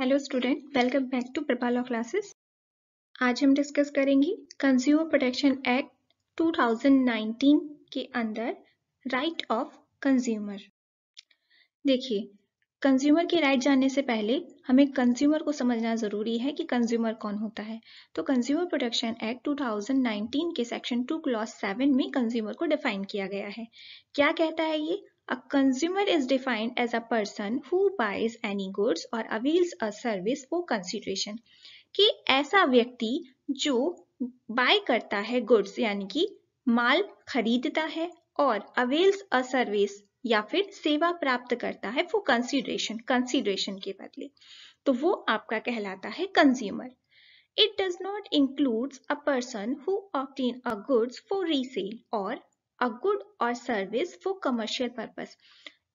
Hello student welcome back to Prapala classes आज हम discuss करेंगे कंज्यूमर प्रोटेक्शन एक्ट 2019 के अंदर राइट ऑफ कंज्यूमर देखिए कंज्यूमर की राइट जानने से पहले हमें कंज्यूमर को समझना ज़रूरी है कि कंज्यूमर कौन होता है तो कंज्यूमर प्रोटेक्शन एक्ट 2019 के सेक्शन 2 क्लॉज 7 में कंज्यूमर को डिफाइन किया गया है क्या कहता है ये A consumer is defined as a person who buys any goods or avails a service for consideration. कि ऐसा व्यक्ति जो buy करता है goods यानी कि माल खरीदता है और avails a service या फिर सेवा प्राप्त करता है for consideration consideration के बदले तो वो आपका कहलाता है consumer It does not includes a person who obtain a goods for resale or a good और सर्विस फॉर कमर्शियल पर्पस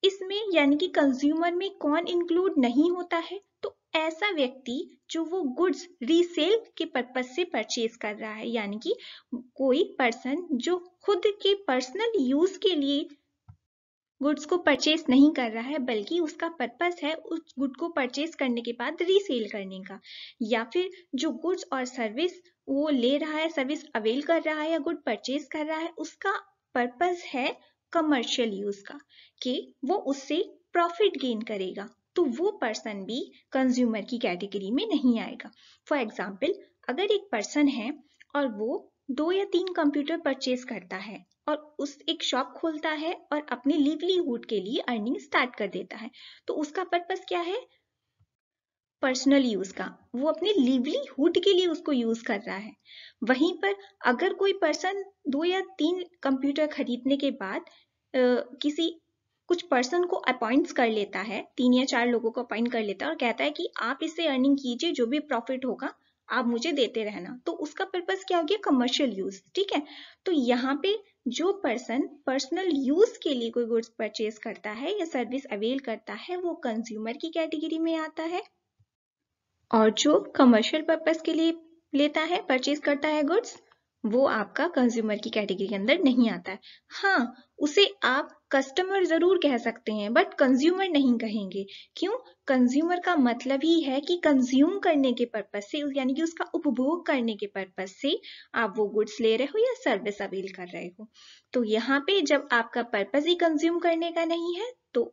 इसमें यानी कि कंज्यूमर में कौन इंक्लूड नहीं होता है तो ऐसा व्यक्ति जो वो गुड्स रीसेल के पर्पज से परचेज कर रहा है यानी कि कोई पर्सन जो खुद के पर्सनल यूज के लिए गुड्स को परचेज नहीं कर रहा है बल्कि उसका पर्पस है उस गुड को परचेज करने के बाद रीसेल करने का या फिर जो गुड्स और सर्विस वो ले रहा है सर्विस अवेल कर रहा है या गुड परचेज कर रहा है उसका पर्पस है कमर्शियल यूज का कि वो उससे प्रॉफिट गेन करेगा तो वो पर्सन भी कंज्यूमर की कैटेगरी में नहीं आएगा फॉर एग्जाम्पल अगर एक पर्सन है और वो दो या तीन कंप्यूटर परचेज करता है और उस एक शॉप खोलता है और अपने लिवलीहुड के लिए अर्निंग स्टार्ट कर देता है तो उसका पर्पस क्या है पर्सनल यूज का वो अपने लिवलीहुड के लिए उसको यूज कर रहा है वहीं पर अगर कोई पर्सन दो या तीन कंप्यूटर खरीदने के बाद आ, किसी कुछ पर्सन को अपॉइंट्स कर लेता है तीन या चार लोगों को अपॉइंट कर लेता है और कहता है कि आप इससे अर्निंग कीजिए जो भी प्रॉफिट होगा आप मुझे देते रहना तो उसका पर्पज क्या हो गया कमर्शियल यूज ठीक है तो यहाँ पे जो पर्सन पर्सनल यूज के लिए कोई गुड्स परचेज करता है या सर्विस अवेल करता है वो कंज्यूमर की कैटेगरी में आता है और जो कमर्शियल पर्पज के लिए लेता है परचेज करता है गुड्स वो आपका कंज्यूमर की कैटेगरी के अंदर नहीं आता है हाँ उसे आप कस्टमर जरूर कह सकते हैं बट कंज्यूमर नहीं कहेंगे क्यों कंज्यूमर का मतलब ही है कि कंज्यूम करने के पर्पज से यानी कि उसका उपभोग करने के पर्पज से आप वो गुड्स ले रहे हो या सर्विस अवेल कर रहे हो तो यहाँ पे जब आपका पर्पज ही कंज्यूम करने का नहीं है तो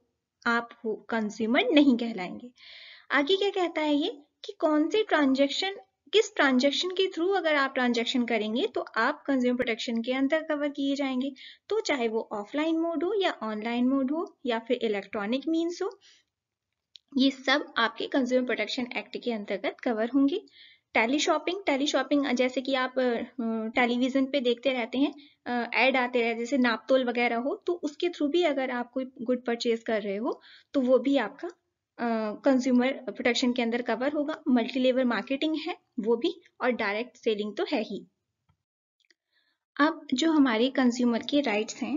आप वो कंज्यूमर नहीं कहलाएंगे आगे क्या कहता है ये कि कौन से ट्रांजेक्शन किस ट्रांजेक्शन के थ्रू अगर आप ट्रांजेक्शन करेंगे तो आप कंज्यूमर प्रोटेक्शन के अंदर कवर किए जाएंगे तो चाहे वो ऑफलाइन मोड हो या ऑनलाइन मोड हो या फिर इलेक्ट्रॉनिक मीन्स हो ये सब आपके कंज्यूमर प्रोटेक्शन एक्ट के अंतर्गत कवर होंगे टेली शॉपिंग टेली शॉपिंग जैसे कि आप टेलीविजन पे देखते रहते हैं एड आते रहते जैसे नापतोल वगैरह हो तो उसके थ्रू भी अगर आप कोई गुड परचेज कर रहे हो तो वो भी आपका कंज्यूमर प्रोटेक्शन के अंदर कवर होगा मल्टी लेवल मार्केटिंग है वो भी और डायरेक्ट सेलिंग तो है ही अब जो हमारे कंज्यूमर के राइट्स हैं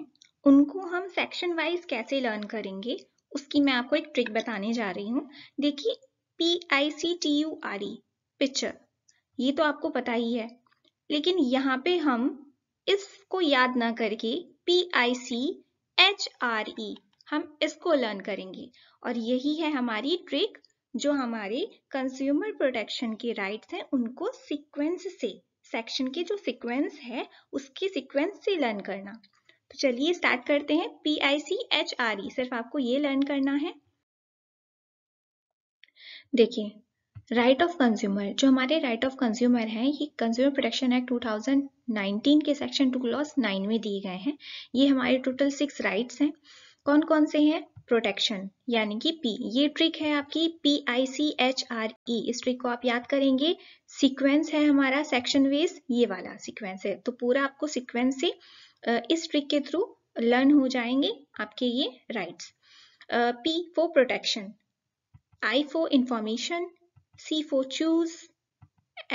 उनको हम सेक्शन वाइज कैसे लर्न करेंगे उसकी मैं आपको एक ट्रिक बताने जा रही हूँ देखिए P I C T U R E picture ये तो आपको पता ही है लेकिन यहाँ पे हम इसको याद ना करके P I C H R E हम इसको लर्न करेंगे और यही है हमारी ट्रिक जो हमारे कंज्यूमर प्रोटेक्शन के राइट्स हैं उनको सीक्वेंस से सेक्शन के जो सीक्वेंस है उसकी सीक्वेंस से लर्न करना तो चलिए स्टार्ट करते हैं P I C H R E सिर्फ आपको ये लर्न करना है देखिए राइट ऑफ कंज्यूमर जो हमारे राइट ऑफ कंज्यूमर हैं ये कंज्यूमर प्रोटेक्शन एक्ट 2019 के सेक्शन टू क्लॉज नाइन में दिए गए हैं ये हमारे टोटल सिक्स राइट्स हैं कौन कौन से हैं प्रोटेक्शन यानी कि पी ये ट्रिक है आपकी P I C H R E इस ट्रिक को आप याद करेंगे सीक्वेंस है हमारा सेक्शन वेज ये वाला सीक्वेंस है तो पूरा आपको सीक्वेंस से इस ट्रिक के थ्रू लर्न हो जाएंगे आपके ये rights P for protection I for information C for choose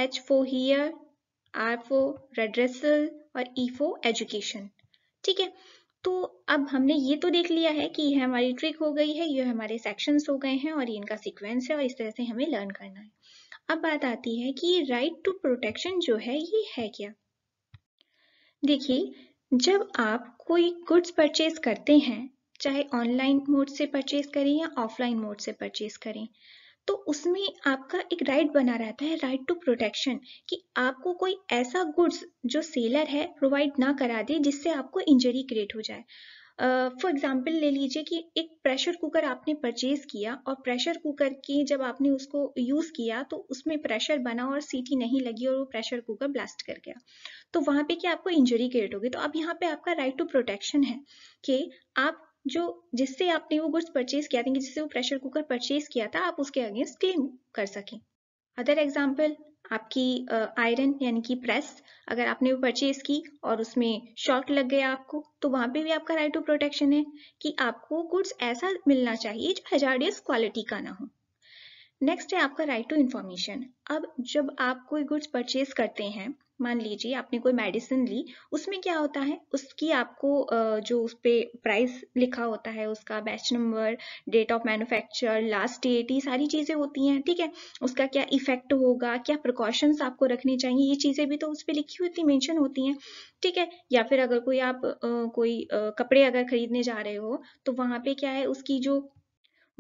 H for hear R for redressal और ई फॉर एजुकेशन ठीक है तो अब हमने ये तो देख लिया है कि यह हमारी ट्रिक हो गई है ये हमारे सेक्शंस हो गए हैं और ये इनका सीक्वेंस है और इस तरह से हमें लर्न करना है अब बात आती है कि राइट टू प्रोटेक्शन जो है ये है क्या देखिए जब आप कोई गुड्स परचेज करते हैं चाहे ऑनलाइन मोड से परचेज करें या ऑफलाइन मोड से परचेज करें तो उसमें आपका एक राइट बना रहता है राइट टू प्रोटेक्शन कि आपको कोई ऐसा गुड्स जो सेलर है प्रोवाइड ना करा दे जिससे आपको इंजरी क्रिएट हो जाए फॉर uh, एग्जाम्पल ले लीजिए कि एक प्रेशर कुकर आपने परचेज किया और प्रेशर कुकर की जब आपने उसको यूज़ किया तो उसमें प्रेशर बना और सीटी नहीं लगी और वो प्रेशर कुकर ब्लास्ट कर गया तो वहां पे क्या आपको इंजरी क्रिएट होगी तो अब यहाँ पे आपका राइट टू प्रोटेक्शन है कि आप जो जिससे आपने वो गुड्स परचेज किया था जिससे वो प्रेशर कुकर परचेज किया था आप उसके अगेंस्ट क्लेम कर सकें अदर एग्जाम्पल आपकी आयरन uh, यानी कि प्रेस अगर आपने वो परचेज की और उसमें शॉर्ट लग गया आपको तो वहां पे भी आपका राइट टू प्रोटेक्शन है कि आपको गुड्स ऐसा मिलना चाहिए जो हजारडियस क्वालिटी का ना हो नेक्स्ट है आपका राइट टू इन्फॉर्मेशन अब जब आप कोई गुड्स परचेज करते हैं मान लीजिए आपने कोई मेडिसिन ली उसमें क्या होता है उसकी आपको जो उस पर प्राइस लिखा होता है उसका batch number date of manufacture last date ये सारी चीज़ें होती हैं ठीक है उसका क्या इफेक्ट होगा क्या प्रिकॉशंस आपको रखने चाहिए ये चीज़ें भी तो उस पर लिखी हुई थी मैंशन होती हैं ठीक है या फिर अगर कोई आप कोई कपड़े अगर खरीदने जा रहे हो तो वहाँ पर क्या है उसकी जो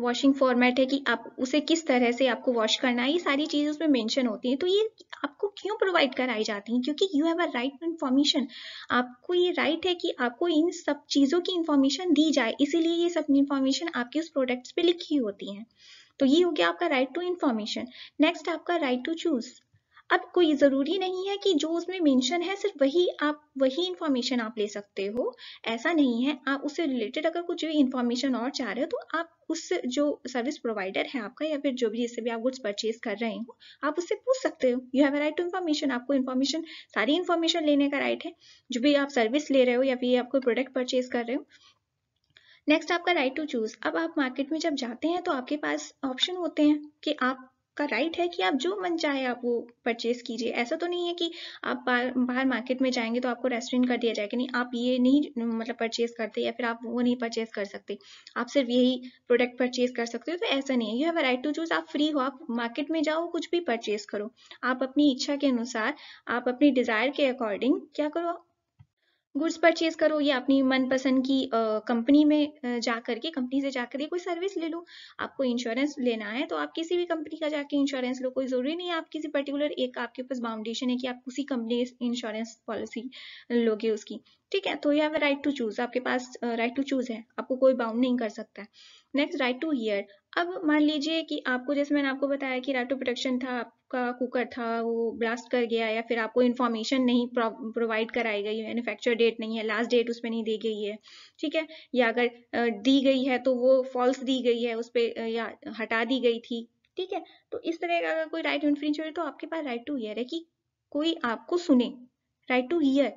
वॉशिंग फॉर्मेट है कि आप उसे किस तरह से आपको वॉश करना है ये सारी चीज़ उसमें मेंशन होती हैं तो ये आपको क्यों प्रोवाइड कराई जाती हैं क्योंकि you have a right to information आपको ये राइट right है कि आपको इन सब चीज़ों की इन्फॉर्मेशन दी जाए इसीलिए ये सब इन्फॉर्मेशन आपके उस प्रोडक्ट्स पे लिखी होती है तो ये हो गया आपका राइट टू इन्फॉर्मेशन नेक्स्ट आपका राइट टू चूज़ अब कोई ज़रूरी नहीं है कि जो उसमें मेंशन है सिर्फ वही आप वही इंफॉर्मेशन आप ले सकते हो ऐसा नहीं है आप उससे रिलेटेड अगर कुछ भी इन्फॉर्मेशन और चाह रहे हो तो आप उस जो सर्विस प्रोवाइडर है आपका या फिर जो भी जिससे भी आप गुड्स परचेज कर रहे हो आप उससे पूछ सकते हो you have right to information आपको इन्फॉर्मेशन सारी इन्फॉर्मेशन लेने का राइट है जो भी आप सर्विस ले रहे हो या फिर आप कोई प्रोडक्ट परचेज कर रहे हो नेक्स्ट आपका राइट टू चूज अब आप मार्केट में जब जाते हैं तो आपके पास ऑप्शन होते हैं कि आप आपका राइट है कि आप जो मन चाहे आप वो परचेज कीजिए ऐसा तो नहीं है कि आप बाहर मार्केट में जाएंगे तो आपको रेस्टोरेंट कर दिया जाएगा नहीं आप ये नहीं मतलब परचेज करते या फिर आप वो नहीं परचेज कर सकते आप सिर्फ यही प्रोडक्ट परचेज कर सकते हो तो ऐसा नहीं है you have right to choose आप फ्री हो आप मार्केट में जाओ कुछ भी परचेज करो आप अपनी इच्छा के अनुसार आप अपनी डिजायर के अकॉर्डिंग क्या करो गुड्स परचेज करो या अपनी मनपसंद की कंपनी में जा करके कंपनी से जा करके कोई सर्विस ले लो आपको इंश्योरेंस लेना है तो आप किसी भी कंपनी का जाके इंश्योरेंस लो कोई ज़रूरी नहीं है आप किसी पर्टिकुलर एक आपके पास बाउंडेशन है कि आप उसी कंपनी इंश्योरेंस पॉलिसी लोगे उसकी ठीक है तो you have right to choose आपके पास राइट टू चूज है आपको कोई बाउंड नहीं कर सकता है नेक्स्ट राइट टू हियर अब मान लीजिए कि आपको जैसे मैंने आपको बताया कि राइट टू प्रोटेक्शन था आपका कुकर था वो ब्लास्ट कर गया या फिर आपको इन्फॉर्मेशन नहीं प्रोवाइड कराई गई है डेट नहीं है लास्ट डेट उसमें नहीं दी गई है ठीक है या अगर दी गई है तो वो फॉल्स दी गई है उस पर या हटा दी गई थी ठीक है तो इस तरह का अगर कोई राइट टू तो आपके पास राइट टू हेयर है कि कोई आपको सुने राइट टू हेयर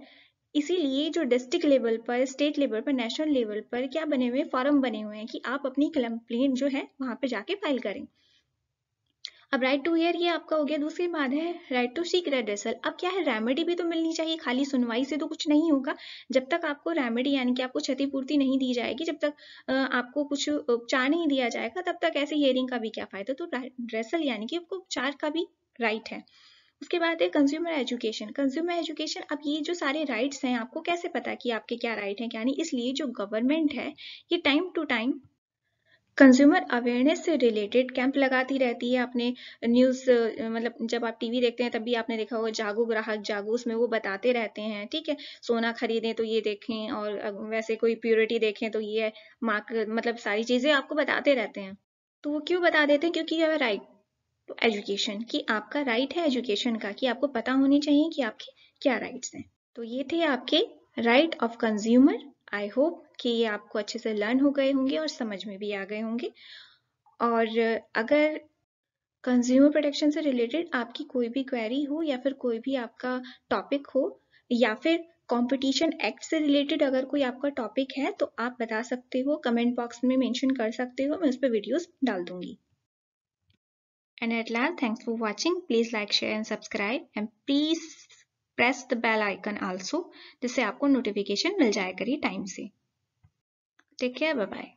इसीलिए जो डिस्ट्रिक्ट लेवल पर स्टेट लेवल पर नेशनल लेवल पर क्या बने हुए फॉर्म बने हुए हैं कि आप अपनी कंप्लेन जो है वहां पर जाके फाइल करें अब राइट टू हेयर ये आपका हो गया दूसरी बात है राइट टू सीक रेडरसल अब क्या है रेमेडी भी तो मिलनी चाहिए खाली सुनवाई से तो कुछ नहीं होगा जब तक आपको रेमेडी यानी कि आपको क्षतिपूर्ति नहीं दी जाएगी जब तक आपको कुछ उपचार नहीं दिया जाएगा तब तक ऐसे हियरिंग का भी क्या फायदा तो रेसल यानी कि आपको उपचार का भी राइट है उसके बाद है कंज्यूमर एजुकेशन कंज्यूमर एजुकेशन अब ये जो सारे राइट्स हैं आपको कैसे पता कि आपके क्या राइट हैं क्या नहीं इसलिए जो गवर्नमेंट है ये time to time consumer awareness से रिलेटेड कैंप लगाती रहती है आपने न्यूज़ मतलब जब आप टीवी देखते हैं तब भी आपने देखा होगा जागो ग्राहक जागो उसमें वो बताते रहते हैं ठीक है सोना खरीदें तो ये देखें और वैसे कोई प्योरिटी देखें तो ये मार्क मतलब सारी चीज़ें आपको बताते रहते हैं तो वो क्यों बता देते हैं क्योंकि यह राइट टू एजुकेशन कि आपका राइट है एजुकेशन का कि आपको पता होनी चाहिए कि आपके क्या राइट्स हैं तो ये थे आपके right of consumer I hope कि ये आपको अच्छे से लर्न हो गए होंगे और समझ में भी आ गए होंगे और अगर कंज्यूमर प्रोटेक्शन से रिलेटेड आपकी कोई भी क्वेरी हो या फिर कोई भी आपका टॉपिक हो या फिर कंपटीशन एक्ट से रिलेटेड अगर कोई आपका टॉपिक है तो आप बता सकते हो कमेंट बॉक्स में मेंशन कर सकते हो मैं उस पर वीडियोस डाल दूंगी and at last thanks for watching please like share and subscribe and please press the bell icon also जिससे आपको नोटिफिकेशन मिल जाए करी टाइम से टेक केयर बाय बाय